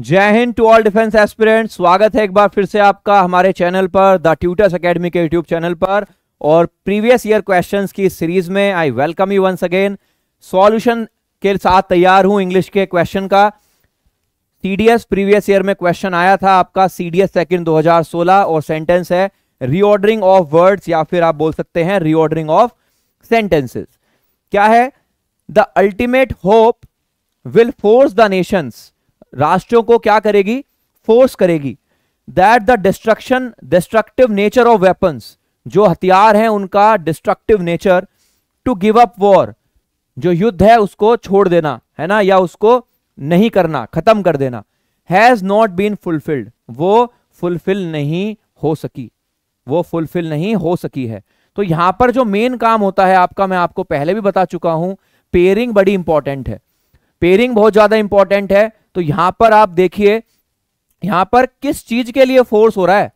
जय हिंद to all defence aspirant स्वागत है एक बार फिर से आपका हमारे चैनल पर द ट्यूटर्स अकेडमी के यूट्यूब चैनल पर और प्रीवियस ईयर क्वेश्चंस की सीरीज में I welcome you once again solution के साथ तैयार हूं इंग्लिश के क्वेश्चन का सीडीएस प्रीवियस ईयर में क्वेश्चन आया था आपका सीडीएस सेकंड 2016 और सेंटेंस है रीऑर्डरिंग ऑफ वर्ड्स या फिर आप बोल सकते हैं रीऑर्डरिंग ऑफ सेंटेंसेस क्या है the ultimate hope will force the nations राष्ट्रों को क्या करेगी फोर्स करेगी that the destruction destructive nature of weapons जो हथियार हैं उनका destructive nature to give up war जो युद्ध है उसको छोड़ देना है ना या उसको नहीं करना खत्म कर देना हैज नॉट बीन फुलफिल्ड वो फुलफिल नहीं हो सकी वो फुलफिल नहीं हो सकी है तो यहां पर जो मेन काम होता है आपका मैं आपको पहले भी बता चुका हूं पेयरिंग बड़ी इंपॉर्टेंट है पेयरिंग बहुत ज्यादा इंपॉर्टेंट है तो यहां पर आप देखिए यहां पर किस चीज के लिए फोर्स हो रहा है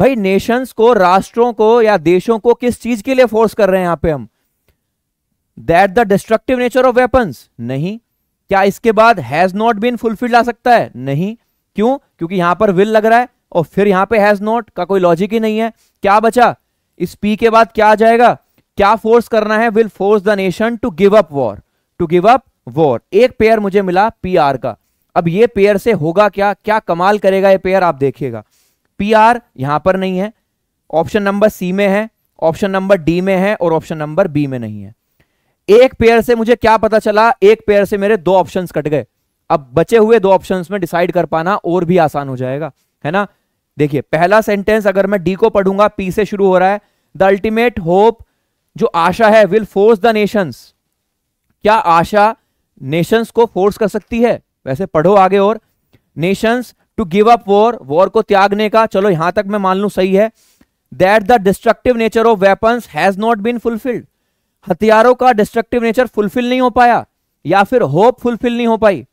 भाई नेशंस को राष्ट्रों को या देशों को किस चीज के लिए फोर्स कर रहे हैं यहां पे हम that the destructive nature of weapons नहीं क्या इसके बाद हैज नॉट बीन फुलफिल्ड आ सकता है नहीं क्यों क्योंकि यहां पर विल लग रहा है और फिर यहां पे हैज नॉट का कोई लॉजिक ही नहीं है क्या बचा इस पी के बाद क्या आ जाएगा क्या फोर्स करना है will force the nation to give up war to give up war एक पेयर मुझे मिला पीआर का अब ये पेयर से होगा क्या क्या कमाल करेगा ये पेयर आप देखिएगा पी आर यहां पर नहीं है ऑप्शन नंबर सी में है ऑप्शन नंबर डी में है और ऑप्शन नंबर बी में नहीं है एक पेयर से मुझे क्या पता चला एक पेयर से मेरे दो ऑप्शन कट गए अब बचे हुए दो ऑप्शन में डिसाइड कर पाना और भी आसान हो जाएगा है ना देखिए पहला सेंटेंस अगर मैं डी को पढ़ूंगा पी से शुरू हो रहा है द अल्टीमेट होप जो आशा है विल फोर्स द नेशंस क्या आशा नेशंस को फोर्स कर सकती है वैसे पढ़ो आगे और nations to give up war war को त्यागने का चलो यहां तक मैं मान लू सही है that the destructive nature of weapon has not been fulfilled हथियारों का डिस्ट्रक्टिव नेचर फुलफिल नहीं हो पाया या फिर होप फुलफिल नहीं हो पाई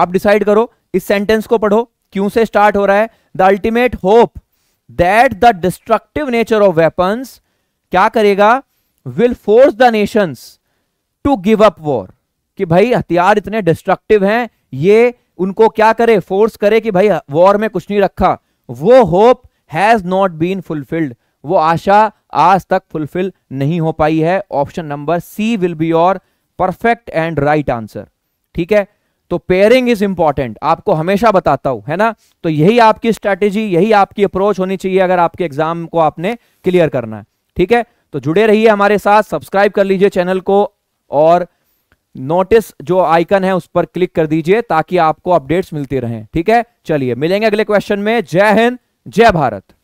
आप डिसाइड करो इस सेंटेंस को पढ़ो क्यों से स्टार्ट हो रहा है the ultimate hope that the destructive nature of weapons क्या करेगा will force the nations to give up war कि भाई हथियार इतने डिस्ट्रक्टिव हैं ये उनको क्या करे फोर्स करे कि भाई वॉर में कुछ नहीं रखा वो hope has not been fulfilled वो आशा आज तक फुलफिल नहीं हो पाई है option number C will be your perfect and right answer ठीक है तो पेयरिंग इज इंपॉर्टेंट आपको हमेशा बताता हूं है ना तो यही आपकी स्ट्रेटेजी यही आपकी अप्रोच होनी चाहिए अगर आपके एग्जाम को आपने क्लियर करना है ठीक है तो जुड़े रहिए हमारे साथ सब्सक्राइब कर लीजिए चैनल को और नोटिस जो आइकन है उस पर क्लिक कर दीजिए ताकि आपको अपडेट्स मिलती रहें ठीक है चलिए मिलेंगे अगले क्वेश्चन में जय हिंद जय भारत